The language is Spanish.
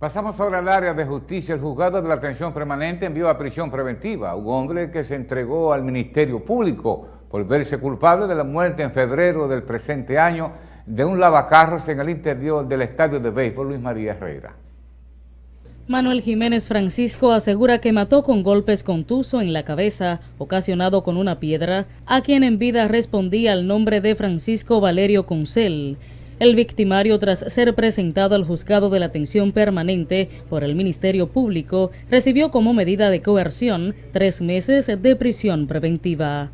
Pasamos ahora al área de justicia. El juzgado de la atención permanente envió a prisión preventiva a un hombre que se entregó al Ministerio Público por verse culpable de la muerte en febrero del presente año de un lavacarros en el interior del estadio de béisbol Luis María Herrera. Manuel Jiménez Francisco asegura que mató con golpes contuso en la cabeza, ocasionado con una piedra, a quien en vida respondía al nombre de Francisco Valerio Concel. El victimario, tras ser presentado al juzgado de la atención permanente por el Ministerio Público, recibió como medida de coerción tres meses de prisión preventiva.